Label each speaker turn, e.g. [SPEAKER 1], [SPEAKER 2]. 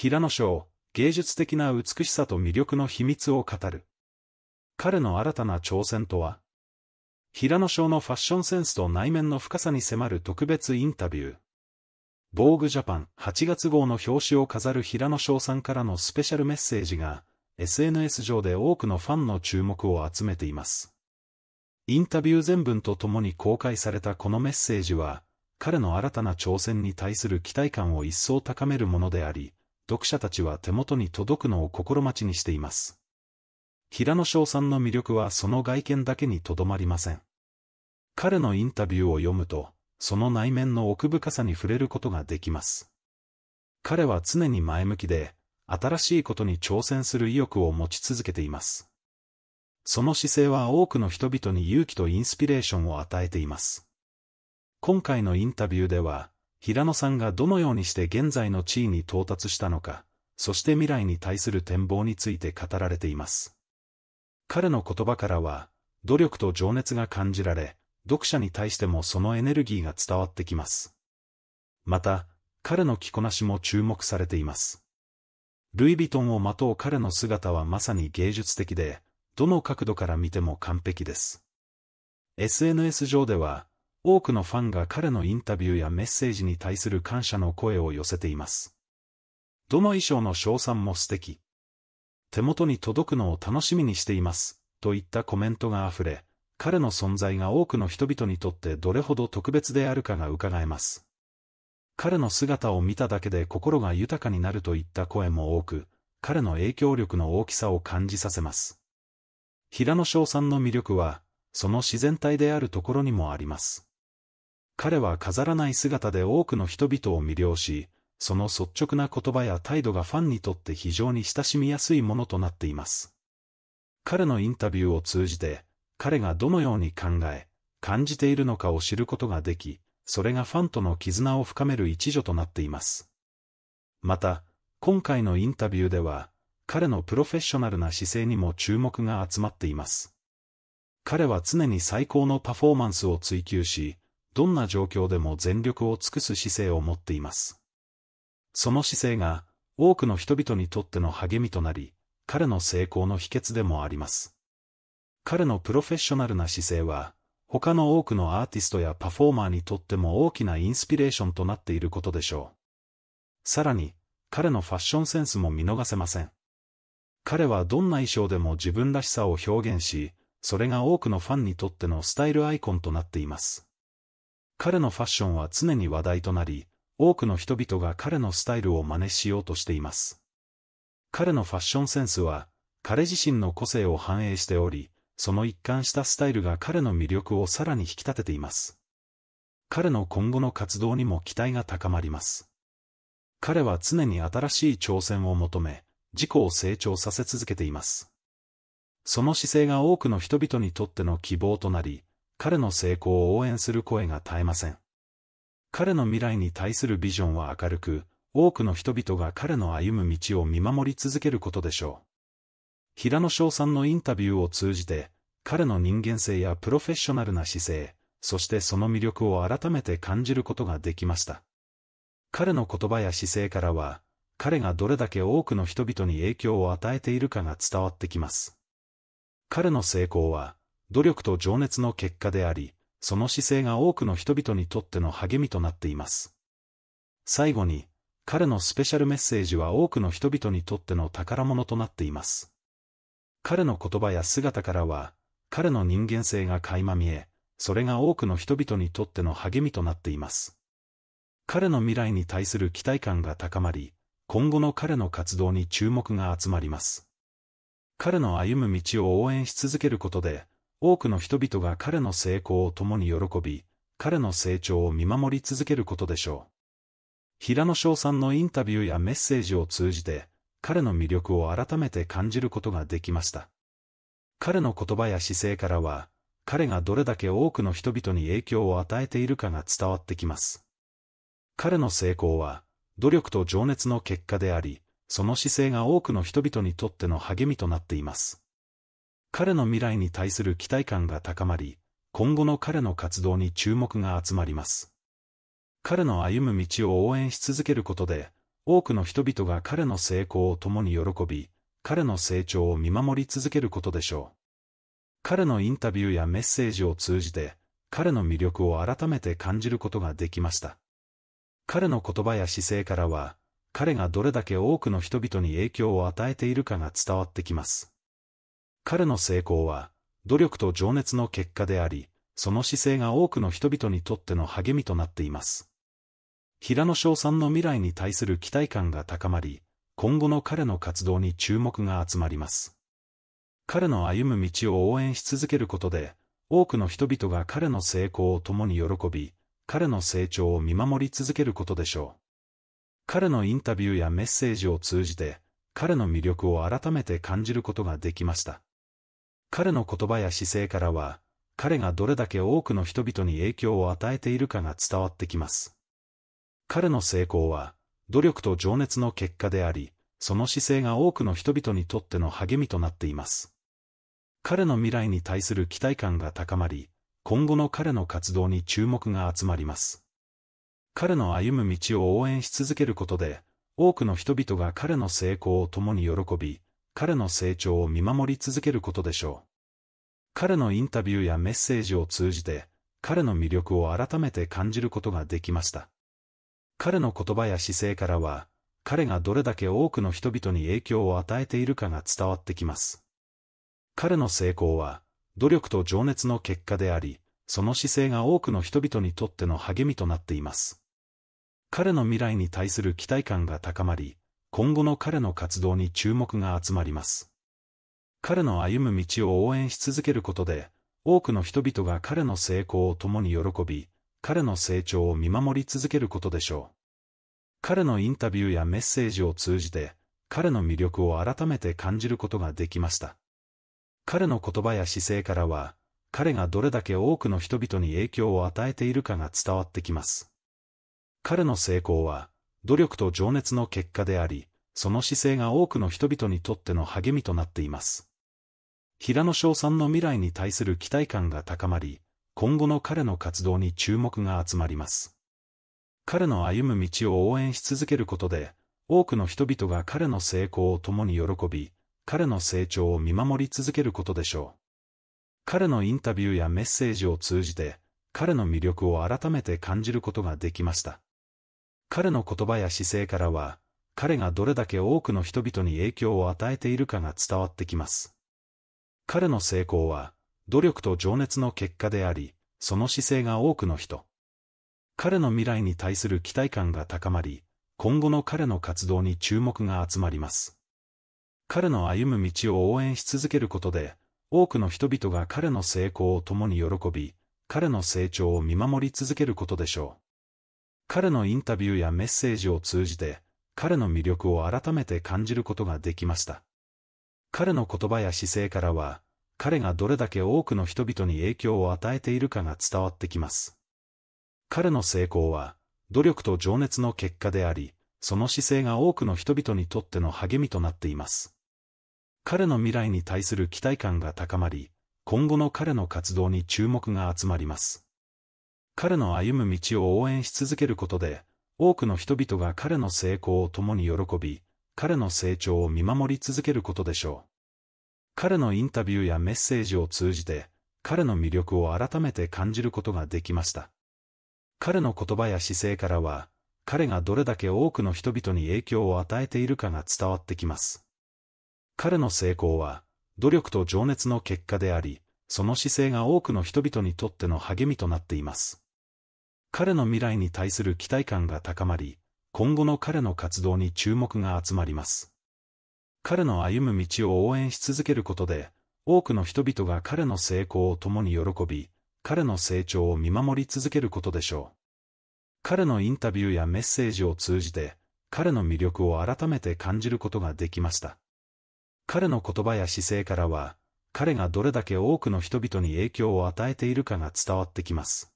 [SPEAKER 1] 平野賞、芸術的な美しさと魅力の秘密を語る。彼の新たな挑戦とは平野賞のファッションセンスと内面の深さに迫る特別インタビュー。防具ジャパン8月号の表紙を飾る平野翔さんからのスペシャルメッセージが、SNS 上で多くのファンの注目を集めています。インタビュー全文とともに公開されたこのメッセージは、彼の新たな挑戦に対する期待感を一層高めるものであり、読者たちは手元に届くのを心待ちにしています。平野翔さんの魅力はその外見だけにとどまりません。彼のインタビューを読むと、その内面の奥深さに触れることができます。彼は常に前向きで、新しいことに挑戦する意欲を持ち続けています。その姿勢は多くの人々に勇気とインスピレーションを与えています。今回のインタビューでは、平野さんがどのようにして現在の地位に到達したのか、そして未来に対する展望について語られています。彼の言葉からは、努力と情熱が感じられ、読者に対してもそのエネルギーが伝わってきます。また、彼の着こなしも注目されています。ルイ・ヴィトンをまとう彼の姿はまさに芸術的で、どの角度から見ても完璧です。SNS 上では、多くのファンが彼のインタビューやメッセージに対する感謝の声を寄せています。どの衣装の賞賛も素敵。手元に届くのを楽しみにしています、といったコメントが溢れ、彼の存在が多くの人々にとってどれほど特別であるかが伺えます。彼の姿を見ただけで心が豊かになるといった声も多く、彼の影響力の大きさを感じさせます。平野翔さんの魅力は、その自然体であるところにもあります。彼は飾らない姿で多くの人々を魅了し、その率直な言葉や態度がファンにとって非常に親しみやすいものとなっています。彼のインタビューを通じて、彼がどのように考え、感じているのかを知ることができ、それがファンとの絆を深める一助となっています。また、今回のインタビューでは、彼のプロフェッショナルな姿勢にも注目が集まっています。彼は常に最高のパフォーマンスを追求し、どんな状況でも全力を尽くす姿勢を持っています。その姿勢が、多くの人々にとっての励みとなり、彼の成功の秘訣でもあります。彼のプロフェッショナルな姿勢は、他の多くのアーティストやパフォーマーにとっても大きなインスピレーションとなっていることでしょう。さらに、彼のファッションセンスも見逃せません。彼はどんな衣装でも自分らしさを表現し、それが多くのファンにとってのスタイルアイコンとなっています。彼のファッションは常に話題となり、多くの人々が彼のスタイルを真似しようとしています。彼のファッションセンスは、彼自身の個性を反映しており、その一貫したスタイルが彼の魅力をさらに引き立てています。彼の今後の活動にも期待が高まります。彼は常に新しい挑戦を求め、自己を成長させ続けています。その姿勢が多くの人々にとっての希望となり、彼の成功を応援する声が絶えません。彼の未来に対するビジョンは明るく、多くの人々が彼の歩む道を見守り続けることでしょう。平野翔さんのインタビューを通じて、彼の人間性やプロフェッショナルな姿勢、そしてその魅力を改めて感じることができました。彼の言葉や姿勢からは、彼がどれだけ多くの人々に影響を与えているかが伝わってきます。彼の成功は、努力と情熱の結果であり、その姿勢が多くの人々にとっての励みとなっています。最後に、彼のスペシャルメッセージは多くの人々にとっての宝物となっています。彼の言葉や姿からは、彼の人間性が垣間見え、それが多くの人々にとっての励みとなっています。彼の未来に対する期待感が高まり、今後の彼の活動に注目が集まります。彼の歩む道を応援し続けることで、多くの人々が彼の成功を共に喜び、彼の成長を見守り続けることでしょう。平野翔さんのインタビューやメッセージを通じて、彼の魅力を改めて感じることができました。彼の言葉や姿勢からは、彼がどれだけ多くの人々に影響を与えているかが伝わってきます。彼の成功は、努力と情熱の結果であり、その姿勢が多くの人々にとっての励みとなっています。彼の未来に対する期待感が高まり、今後の彼の活動に注目が集まります。彼の歩む道を応援し続けることで、多くの人々が彼の成功を共に喜び、彼の成長を見守り続けることでしょう。彼のインタビューやメッセージを通じて、彼の魅力を改めて感じることができました。彼の言葉や姿勢からは、彼がどれだけ多くの人々に影響を与えているかが伝わってきます。彼の成功は、努力と情熱の結果であり、その姿勢が多くの人々にとっての励みとなっています。平野翔さんの未来に対する期待感が高まり、今後の彼の活動に注目が集まります。彼の歩む道を応援し続けることで、多くの人々が彼の成功を共に喜び、彼の成長を見守り続けることでしょう。彼のインタビューやメッセージを通じて、彼の魅力を改めて感じることができました。彼の言葉や姿勢からは、彼がどれだけ多くの人々に影響を与えているかが伝わってきます。彼の成功は、努力と情熱の結果であり、その姿勢が多くの人々にとっての励みとなっています。彼の未来に対する期待感が高まり、今後の彼の活動に注目が集まります。彼の歩む道を応援し続けることで、多くの人々が彼の成功を共に喜び、彼の成長を見守り続けることでしょう。彼のインタビューやメッセージを通じて、彼の魅力を改めて感じることができました。彼の言葉や姿勢からは、彼がどれだけ多くの人々に影響を与えているかが伝わってきます。彼の成功は、努力と情熱の結果であり、その姿勢が多くの人々にとっての励みとなっています。彼の未来に対する期待感が高まり、今後の彼の活動に注目が集まります。彼の歩む道を応援し続けることで、多くの人々が彼の成功を共に喜び、彼の成長を見守り続けることでしょう。彼のインタビューやメッセージを通じて、彼の魅力を改めて感じることができました。彼の言葉や姿勢からは、彼がどれだけ多くの人々に影響を与えているかが伝わってきます。彼の成功は、努力と情熱の結果であり、その姿勢が多くの人々にとっての励みとなっています。平野翔さんの未来に対する期待感が高まり、今後の彼の活動に注目が集まります。彼の歩む道を応援し続けることで、多くの人々が彼の成功を共に喜び、彼の成長を見守り続けることでしょう。彼のインタビューやメッセージを通じて、彼の魅力を改めて感じることができました。彼の言葉や姿勢からは、彼がどれだけ多くの人々に影響を与えているかが伝わってきます。彼の成功は、努力と情熱の結果であり、その姿勢が多くの人。彼の未来に対する期待感が高まり、今後の彼の活動に注目が集まります。彼の歩む道を応援し続けることで、多くの人々が彼の成功を共に喜び、彼の成長を見守り続けることでしょう。彼のインタビューやメッセージを通じて、彼の魅力を改めて感じることができました。彼の言葉や姿勢からは、彼がどれだけ多くの人々に影響を与えているかが伝わってきます。彼の成功は、努力と情熱の結果であり、その姿勢が多くの人々にとっての励みとなっています。彼の未来に対する期待感が高まり、今後の彼の活動に注目が集まります。彼の歩む道を応援し続けることで、多くの人々が彼の成功を共に喜び、彼の成長を見守り続けることでしょう。彼のインタビューやメッセージを通じて、彼の魅力を改めて感じることができました。彼の言葉や姿勢からは、彼がどれだけ多くの人々に影響を与えているかが伝わってきます。彼の成功は、努力と情熱の結果であり、その姿勢が多くの人々にとっての励みとなっています。彼の未来に対する期待感が高まり、今後の彼の活動に注目が集まります。彼の歩む道を応援し続けることで、多くの人々が彼の成功を共に喜び、彼の成長を見守り続けることでしょう。彼のインタビューやメッセージを通じて、彼の魅力を改めて感じることができました。彼の言葉や姿勢からは、彼がどれだけ多くの人々に影響を与えているかが伝わってきます。